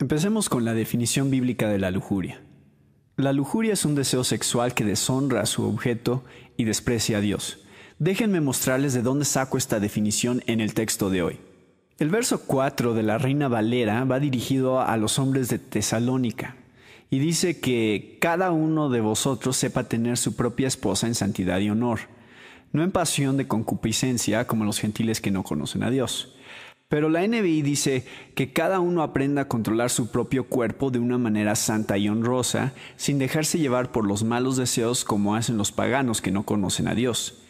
Empecemos con la definición bíblica de la lujuria. La lujuria es un deseo sexual que deshonra a su objeto y desprecia a Dios. Déjenme mostrarles de dónde saco esta definición en el texto de hoy. El verso 4 de la Reina Valera va dirigido a los hombres de Tesalónica y dice que cada uno de vosotros sepa tener su propia esposa en santidad y honor, no en pasión de concupiscencia como los gentiles que no conocen a Dios pero la NBI dice que cada uno aprenda a controlar su propio cuerpo de una manera santa y honrosa, sin dejarse llevar por los malos deseos como hacen los paganos que no conocen a Dios.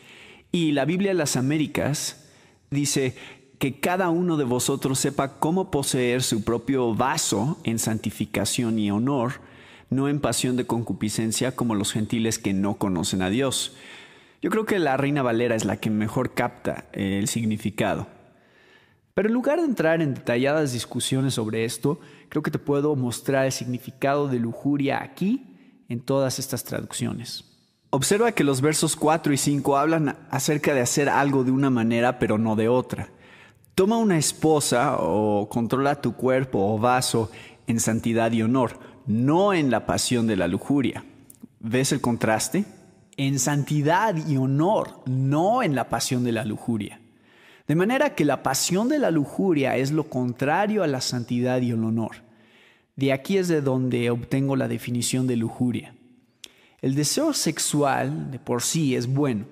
Y la Biblia de las Américas dice que cada uno de vosotros sepa cómo poseer su propio vaso en santificación y honor, no en pasión de concupiscencia como los gentiles que no conocen a Dios. Yo creo que la Reina Valera es la que mejor capta eh, el significado. Pero en lugar de entrar en detalladas discusiones sobre esto, creo que te puedo mostrar el significado de lujuria aquí en todas estas traducciones. Observa que los versos 4 y 5 hablan acerca de hacer algo de una manera pero no de otra. Toma una esposa o controla tu cuerpo o vaso en santidad y honor, no en la pasión de la lujuria. ¿Ves el contraste? En santidad y honor, no en la pasión de la lujuria. De manera que la pasión de la lujuria es lo contrario a la santidad y el honor. De aquí es de donde obtengo la definición de lujuria. El deseo sexual de por sí es bueno.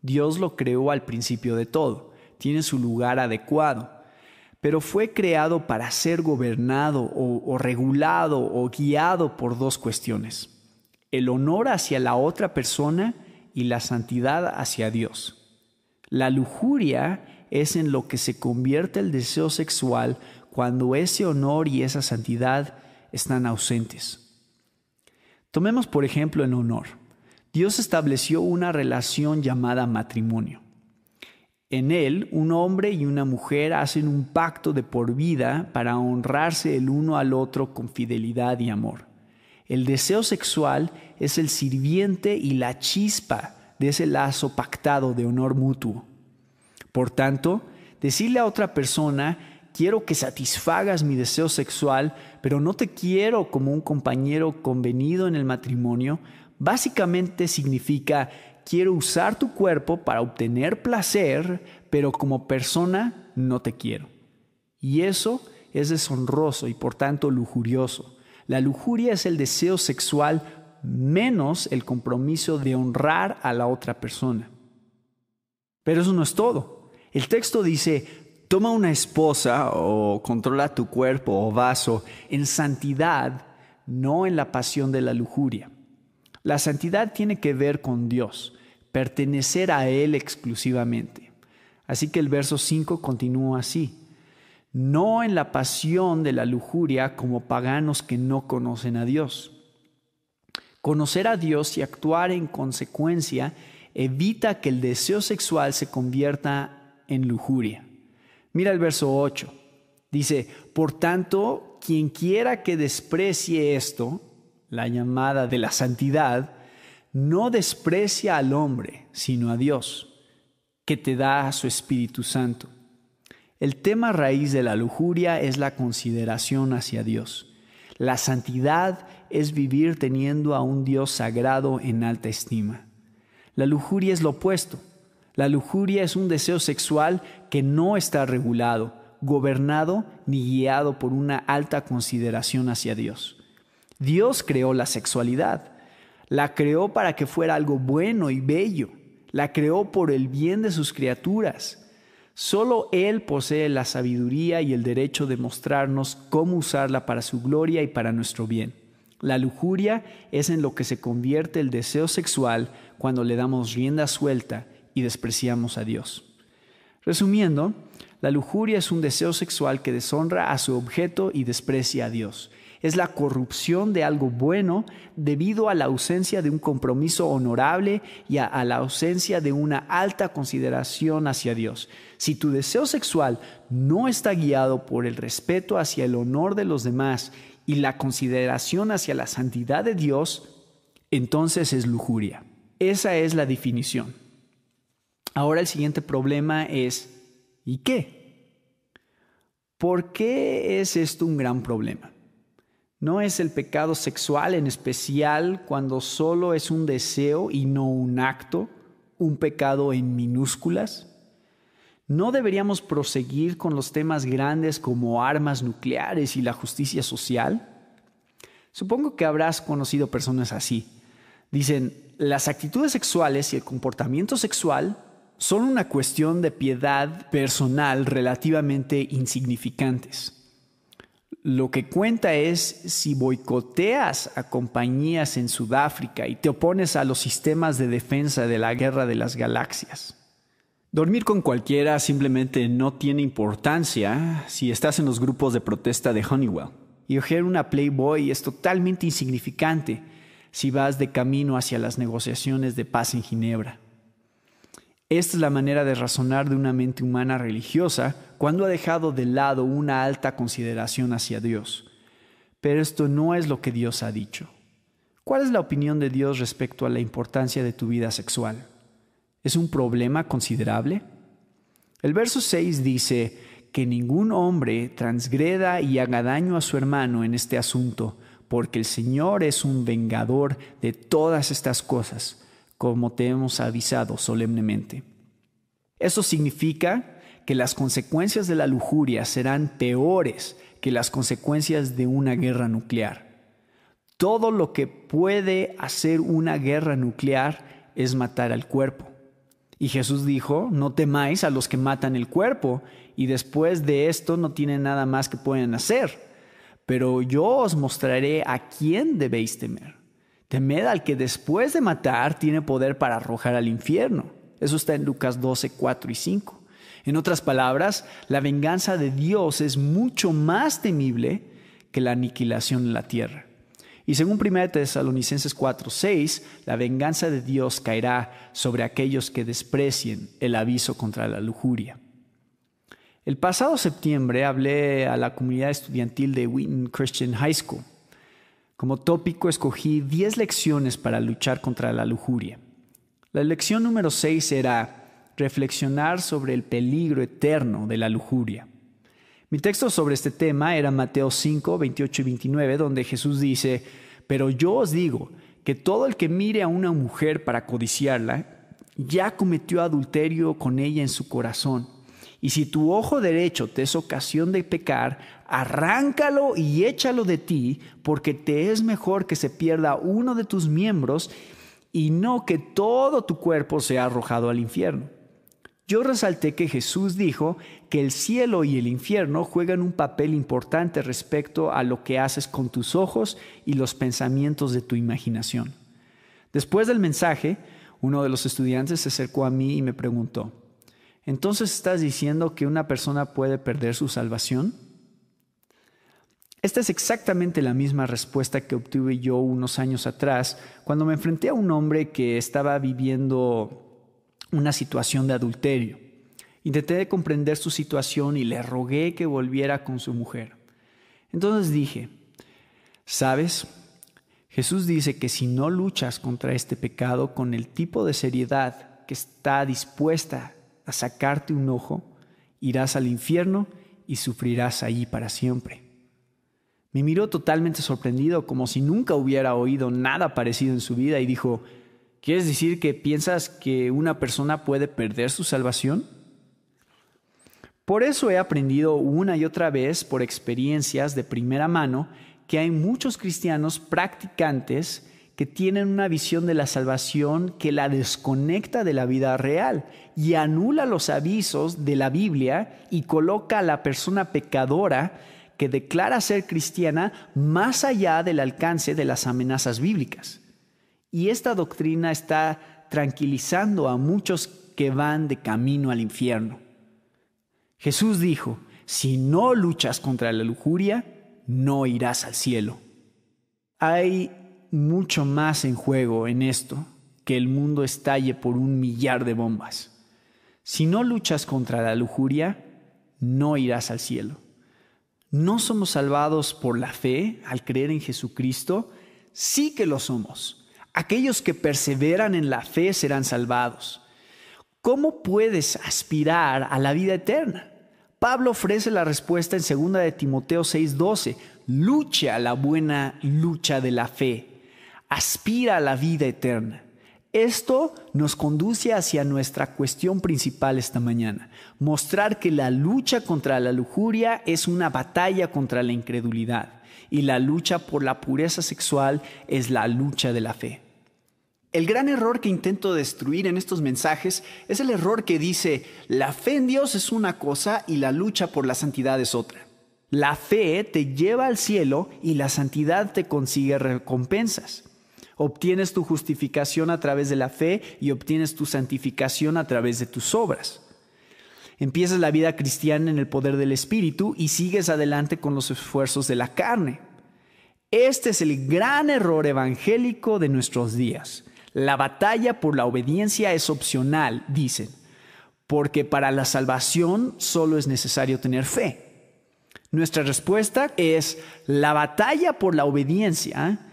Dios lo creó al principio de todo, tiene su lugar adecuado, pero fue creado para ser gobernado o, o, regulado o guiado por dos cuestiones, el honor hacia la otra persona y la santidad hacia Dios. La lujuria es en lo que se convierte el deseo sexual cuando ese honor y esa santidad están ausentes. Tomemos por ejemplo el honor. Dios estableció una relación llamada matrimonio. En él, un hombre y una mujer hacen un pacto de por vida para honrarse el uno al otro con fidelidad y amor. El deseo sexual es el sirviente y la chispa de ese lazo pactado de honor mutuo. Por tanto, decirle a otra persona, quiero que satisfagas mi deseo sexual, pero no te quiero como un compañero convenido en el matrimonio, básicamente significa, quiero usar tu cuerpo para obtener placer, pero como persona no te quiero. Y eso es deshonroso y por tanto lujurioso. La lujuria es el deseo sexual menos el compromiso de honrar a la otra persona. Pero eso no es todo. El texto dice, toma una esposa o controla tu cuerpo o vaso en santidad, no en la pasión de la lujuria. La santidad tiene que ver con Dios, pertenecer a Él exclusivamente. Así que el verso 5 continúa así. No en la pasión de la lujuria como paganos que no conocen a Dios. Conocer a Dios y actuar en consecuencia evita que el deseo sexual se convierta en lujuria. Mira el verso 8. Dice, por tanto, quien quiera que desprecie esto, la llamada de la santidad, no desprecia al hombre, sino a Dios, que te da a su Espíritu Santo. El tema raíz de la lujuria es la consideración hacia Dios. La santidad es vivir teniendo a un Dios sagrado en alta estima. La lujuria es lo opuesto, la lujuria es un deseo sexual que no está regulado, gobernado ni guiado por una alta consideración hacia Dios. Dios creó la sexualidad. La creó para que fuera algo bueno y bello. La creó por el bien de sus criaturas. Solo Él posee la sabiduría y el derecho de mostrarnos cómo usarla para su gloria y para nuestro bien. La lujuria es en lo que se convierte el deseo sexual cuando le damos rienda suelta despreciamos a Dios. Resumiendo, la lujuria es un deseo sexual que deshonra a su objeto y desprecia a Dios. Es la corrupción de algo bueno debido a la ausencia de un compromiso honorable y a, la ausencia de una alta consideración hacia Dios. Si tu deseo sexual no está guiado por el respeto hacia el honor de los demás y la consideración hacia la santidad de Dios, entonces es lujuria. Esa es la definición. Ahora el siguiente problema es, ¿y qué? ¿Por qué es esto un gran problema? No es el pecado sexual en especial cuando solo es un deseo y no un acto, un pecado en minúsculas. No deberíamos proseguir con los temas grandes como armas nucleares y la justicia social. Supongo que habrás conocido personas así. Dicen, las actitudes sexuales y el comportamiento sexual son una cuestión de piedad personal relativamente insignificantes. Lo que cuenta es si boicoteas a compañías en Sudáfrica y te opones a los sistemas de defensa de la guerra de las galaxias. Dormir con cualquiera simplemente no tiene importancia si estás en los grupos de protesta de Honeywell. Y ojer una Playboy es totalmente insignificante si vas de camino hacia las negociaciones de paz en Ginebra. Esta es la manera de razonar de una mente humana religiosa cuando ha dejado de lado una alta consideración hacia Dios. Pero esto no es lo que Dios ha dicho. ¿Cuál es la opinión de Dios respecto a la importancia de tu vida sexual? ¿Es un problema considerable? El verso 6 dice, que ningún hombre transgreda y haga daño a su hermano en este asunto, porque el Señor es un vengador de todas estas cosas como te hemos avisado solemnemente. Eso significa que las consecuencias de la lujuria serán peores que las consecuencias de una guerra nuclear. Todo lo que puede hacer una guerra nuclear es matar al cuerpo. Y Jesús dijo, no temáis a los que matan el cuerpo, y después de esto no tienen nada más que pueden hacer. Pero yo os mostraré a quién debéis temer. Temed al que después de matar tiene poder para arrojar al infierno. Eso está en Lucas 12, 4 y 5. En otras palabras, la venganza de Dios es mucho más temible que la aniquilación en la tierra. Y según 1 Tesalonicenses 4, 6, la venganza de Dios caerá sobre aquellos que desprecien el aviso contra la lujuria. El pasado septiembre hablé a la comunidad estudiantil de Wheaton Christian High School como tópico escogí 10 lecciones para luchar contra la lujuria. La lección número 6 era reflexionar sobre el peligro eterno de la lujuria. Mi texto sobre este tema era Mateo 5, 28 y 29, donde Jesús dice, pero yo os digo que todo el que mire a una mujer para codiciarla, ya cometió adulterio con ella en su corazón. Y si tu ojo derecho te es ocasión de pecar, arráncalo y échalo de ti, porque te es mejor que se pierda uno de tus miembros y no que todo tu cuerpo sea arrojado al infierno. Yo resalté que Jesús dijo que el cielo y el infierno juegan un papel importante respecto a lo que haces con tus ojos y los pensamientos de tu imaginación. Después del mensaje, uno de los estudiantes se acercó a mí y me preguntó, entonces estás diciendo que una persona puede perder su salvación. Esta es exactamente la misma respuesta que obtuve yo unos años atrás cuando me enfrenté a un hombre que estaba viviendo una situación de adulterio. Intenté comprender su situación y le rogué que volviera con su mujer. Entonces dije, ¿sabes? Jesús dice que si no luchas contra este pecado con el tipo de seriedad que está dispuesta sacarte un ojo, irás al infierno y sufrirás allí para siempre. Me miró totalmente sorprendido, como si nunca hubiera oído nada parecido en su vida, y dijo, ¿Quieres decir que piensas que una persona puede perder su salvación? Por eso he aprendido una y otra vez por experiencias de primera mano que hay muchos cristianos practicantes que tienen una visión de la salvación que la desconecta de la vida real y anula los avisos de la Biblia y coloca a la persona pecadora que declara ser cristiana más allá del alcance de las amenazas bíblicas. Y esta doctrina está tranquilizando a muchos que van de camino al infierno. Jesús dijo, si no luchas contra la lujuria, no irás al cielo. Hay mucho más en juego en esto que el mundo estalle por un millar de bombas. Si no luchas contra la lujuria, no irás al cielo. No somos salvados por la fe al creer en Jesucristo, sí que lo somos. Aquellos que perseveran en la fe serán salvados. ¿Cómo puedes aspirar a la vida eterna? Pablo ofrece la respuesta en 2 de Timoteo 6:12. Lucha la buena lucha de la fe aspira a la vida eterna. Esto nos conduce hacia nuestra cuestión principal esta mañana, mostrar que la lucha contra la lujuria es una batalla contra la incredulidad y la lucha por la pureza sexual es la lucha de la fe. El gran error que intento destruir en estos mensajes es el error que dice, la fe en Dios es una cosa y la lucha por la santidad es otra. La fe te lleva al cielo y la santidad te consigue recompensas. Obtienes tu justificación a través de la fe y obtienes tu santificación a través de tus obras. Empiezas la vida cristiana en el poder del Espíritu y sigues adelante con los esfuerzos de la carne. Este es el gran error evangélico de nuestros días. La batalla por la obediencia es opcional, dicen, porque para la salvación solo es necesario tener fe. Nuestra respuesta es, la batalla por la obediencia ¿eh?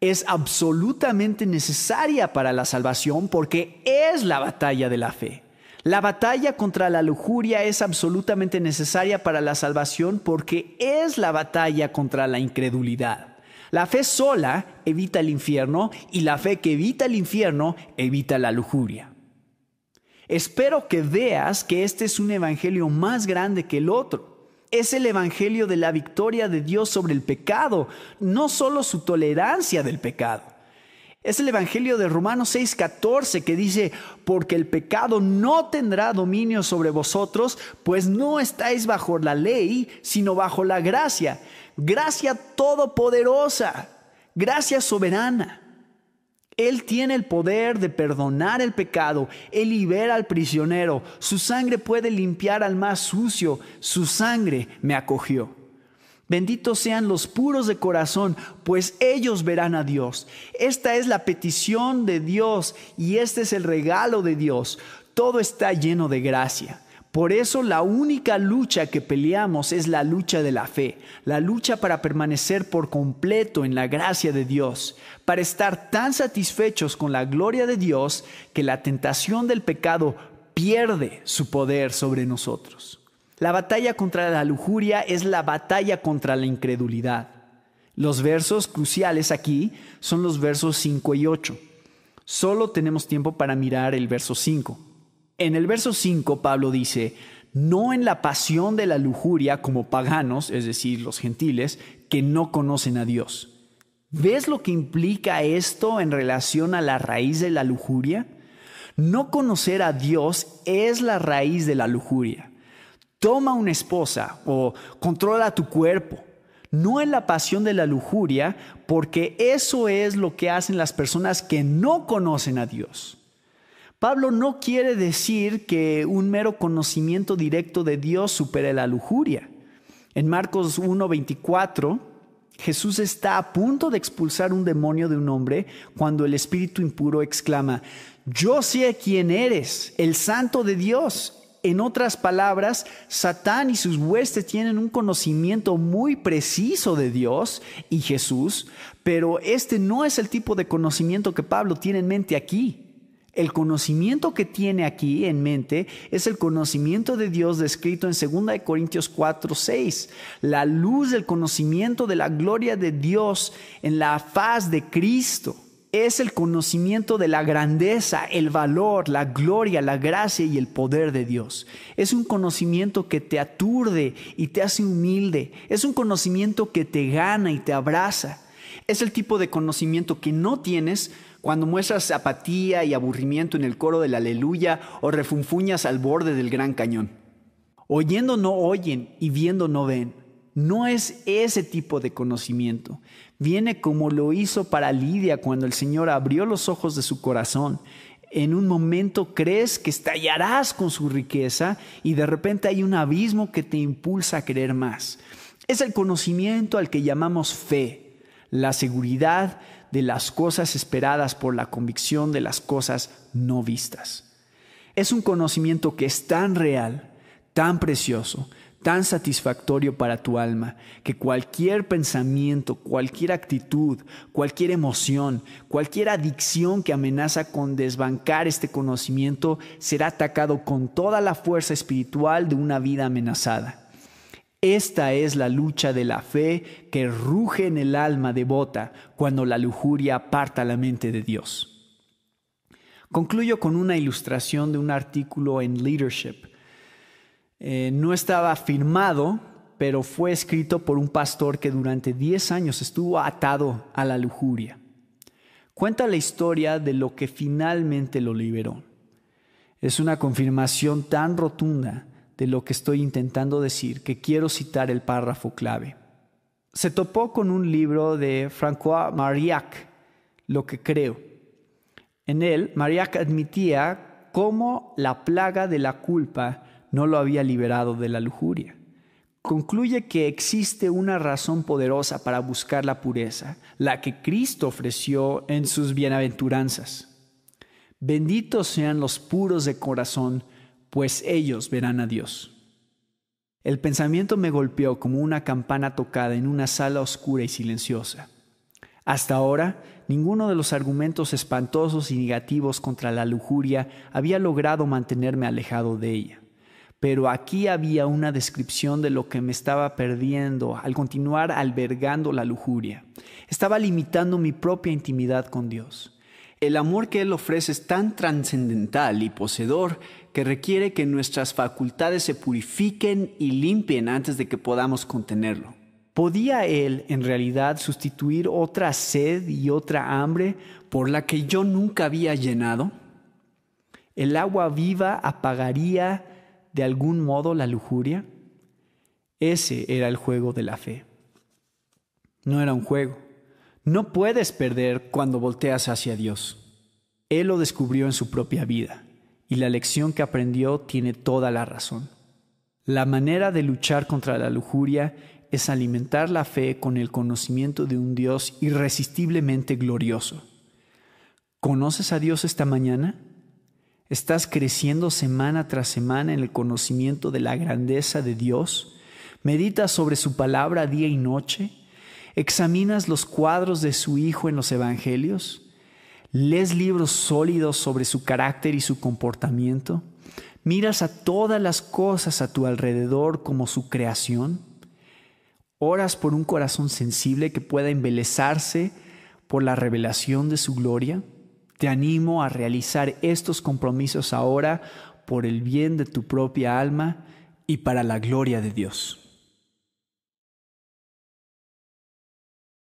es absolutamente necesaria para la salvación porque es la batalla de la fe. La batalla contra la lujuria es absolutamente necesaria para la salvación porque es la batalla contra la incredulidad. La fe sola evita el infierno y la fe que evita el infierno evita la lujuria. Espero que veas que este es un evangelio más grande que el otro es el Evangelio de la victoria de Dios sobre el pecado, no solo su tolerancia del pecado. Es el Evangelio de Romanos 6:14 que dice, porque el pecado no tendrá dominio sobre vosotros, pues no estáis bajo la ley, sino bajo la gracia. Gracia todopoderosa, gracia soberana. Él tiene el poder de perdonar el pecado, Él libera al prisionero, su sangre puede limpiar al más sucio, su sangre me acogió. Benditos sean los puros de corazón, pues ellos verán a Dios. Esta es la petición de Dios y este es el regalo de Dios. Todo está lleno de gracia. Por eso la única lucha que peleamos es la lucha de la fe, la lucha para permanecer por completo en la gracia de Dios, para estar tan satisfechos con la gloria de Dios que la tentación del pecado pierde su poder sobre nosotros. La batalla contra la lujuria es la batalla contra la incredulidad. Los versos cruciales aquí son los versos 5 y 8. Solo tenemos tiempo para mirar el verso 5. En el verso 5, Pablo dice, no en la pasión de la lujuria como paganos, es decir, los gentiles, que no conocen a Dios. ¿Ves lo que implica esto en relación a la raíz de la lujuria? No conocer a Dios es la raíz de la lujuria. Toma una esposa o controla tu cuerpo. No en la pasión de la lujuria, porque eso es lo que hacen las personas que no conocen a Dios. Pablo no quiere decir que un mero conocimiento directo de Dios supere la lujuria. En Marcos 1:24, Jesús está a punto de expulsar un demonio de un hombre cuando el espíritu impuro exclama, yo sé quién eres, el santo de Dios. En otras palabras, Satán y sus huestes tienen un conocimiento muy preciso de Dios y Jesús, pero este no es el tipo de conocimiento que Pablo tiene en mente aquí. El conocimiento que tiene aquí en mente es el conocimiento de Dios descrito en 2 Corintios 4, 6. La luz del conocimiento de la gloria de Dios en la faz de Cristo. Es el conocimiento de la grandeza, el valor, la gloria, la gracia y el poder de Dios. Es un conocimiento que te aturde y te hace humilde. Es un conocimiento que te gana y te abraza. Es el tipo de conocimiento que no tienes cuando muestras apatía y aburrimiento en el coro del aleluya o refunfuñas al borde del gran cañón. Oyendo no oyen y viendo no ven. No es ese tipo de conocimiento. Viene como lo hizo para Lidia cuando el Señor abrió los ojos de su corazón en un momento crees que estallarás con su riqueza y de repente hay un abismo que te impulsa a creer más. Es el conocimiento al que llamamos fe la seguridad de las cosas esperadas por la convicción de las cosas no vistas. Es un conocimiento que es tan real, tan precioso, tan satisfactorio para tu alma, que cualquier pensamiento, cualquier actitud, cualquier emoción, cualquier adicción que amenaza con desbancar este conocimiento será atacado con toda la fuerza espiritual de una vida amenazada. Esta es la lucha de la fe que ruge en el alma devota cuando la lujuria aparta la mente de Dios. Concluyo con una ilustración de un artículo en Leadership. Eh, no estaba firmado, pero fue escrito por un pastor que durante 10 años estuvo atado a la lujuria. Cuenta la historia de lo que finalmente lo liberó. Es una confirmación tan rotunda de lo que estoy intentando decir, que quiero citar el párrafo clave. Se topó con un libro de Francois Mariac, Lo que creo. En él, Mariac admitía cómo la plaga de la culpa no lo había liberado de la lujuria. Concluye que existe una razón poderosa para buscar la pureza, la que Cristo ofreció en sus bienaventuranzas. Benditos sean los puros de corazón, pues ellos verán a Dios. El pensamiento me golpeó como una campana tocada en una sala oscura y silenciosa. Hasta ahora, ninguno de los argumentos espantosos y negativos contra la lujuria había logrado mantenerme alejado de ella. Pero aquí había una descripción de lo que me estaba perdiendo al continuar albergando la lujuria. Estaba limitando mi propia intimidad con Dios. El amor que Él ofrece es tan trascendental y poseedor que requiere que nuestras facultades se purifiquen y limpien antes de que podamos contenerlo. ¿Podía él en realidad sustituir otra sed y otra hambre por la que yo nunca había llenado? ¿El agua viva apagaría de algún modo la lujuria? Ese era el juego de la fe. No era un juego. No puedes perder cuando volteas hacia Dios. Él lo descubrió en su propia vida y la lección que aprendió tiene toda la razón. La manera de luchar contra la lujuria es alimentar la fe con el conocimiento de un Dios irresistiblemente glorioso. ¿Conoces a Dios esta mañana? ¿Estás creciendo semana tras semana en el conocimiento de la grandeza de Dios? ¿Meditas sobre su palabra día y noche? ¿Examinas los cuadros de su Hijo en los Evangelios? lees libros sólidos sobre su carácter y su comportamiento, miras a todas las cosas a tu alrededor como su creación, oras por un corazón sensible que pueda embelezarse por la revelación de su gloria, te animo a realizar estos compromisos ahora por el bien de tu propia alma y para la gloria de Dios.